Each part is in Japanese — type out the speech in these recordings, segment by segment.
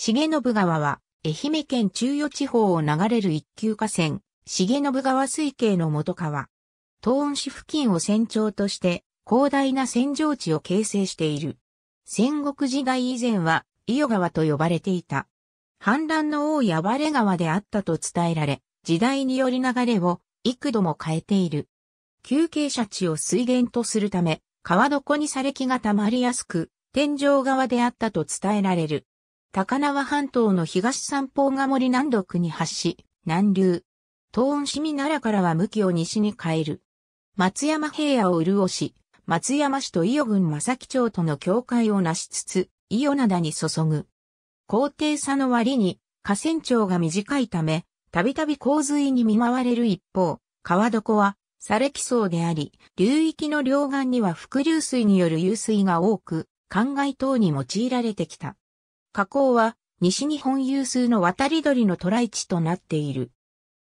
重信川は、愛媛県中予地方を流れる一級河川、重信川水系の元川。東温市付近を船長として、広大な扇状地を形成している。戦国時代以前は、伊予川と呼ばれていた。氾濫の多い暴れ川であったと伝えられ、時代により流れを幾度も変えている。休憩者地を水源とするため、川床に砂礫が溜まりやすく、天井側であったと伝えられる。高輪半島の東三方が森南独に発し、南流。東温市民奈良からは向きを西に変える。松山平野を潤し、松山市と伊予郡正木町との境界を成しつつ、伊予灘に注ぐ。高低差の割に、河川町が短いため、たびたび洪水に見舞われる一方、川床は、されきであり、流域の両岸には伏流水による湧水が多く、灌漑等に用いられてきた。河口は西日本有数の渡り鳥の渡来地となっている。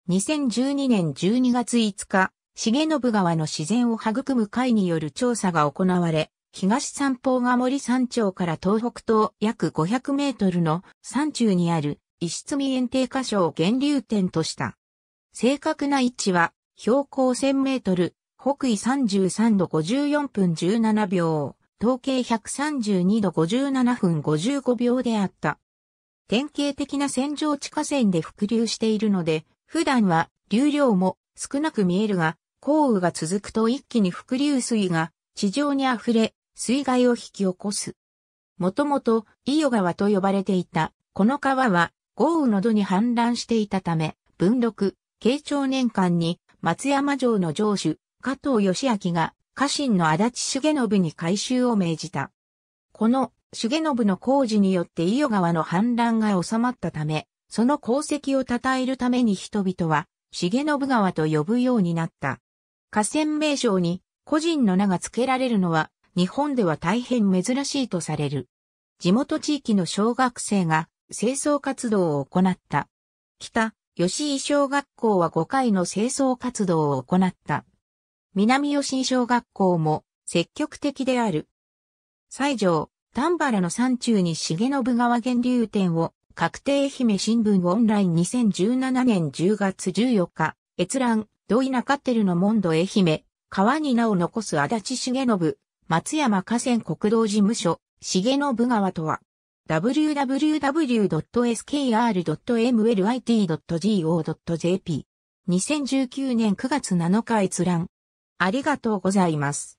2012年12月5日、重信川の自然を育む会による調査が行われ、東三方が森山頂から東北東約500メートルの山中にある石積み園庭箇所を源流点とした。正確な位置は標高1000メートル、北緯33度54分17秒。統計132度57分55秒であった。典型的な線場地下線で伏流しているので、普段は流量も少なく見えるが、降雨が続くと一気に伏流水が地上に溢れ、水害を引き起こす。もともと、伊予川と呼ばれていた、この川は、豪雨の度に氾濫していたため、文禄、慶長年間に、松山城の城主、加藤義明が、家臣の足立重信に改修を命じた。この重信の工事によって伊予川の氾濫が収まったため、その功績を称えるために人々は、重信川と呼ぶようになった。河川名称に個人の名が付けられるのは、日本では大変珍しいとされる。地元地域の小学生が清掃活動を行った。北、吉井小学校は5回の清掃活動を行った。南吉井小学校も積極的である。西条、丹原の山中に重信川源流店を確定愛媛新聞オンライン2017年10月14日、閲覧、土井中テルの門戸愛媛、川に名を残す足立重信、松山河川国道事務所、重信川とは、www.skr.mlit.go.jp。2019年9月7日閲覧。ありがとうございます。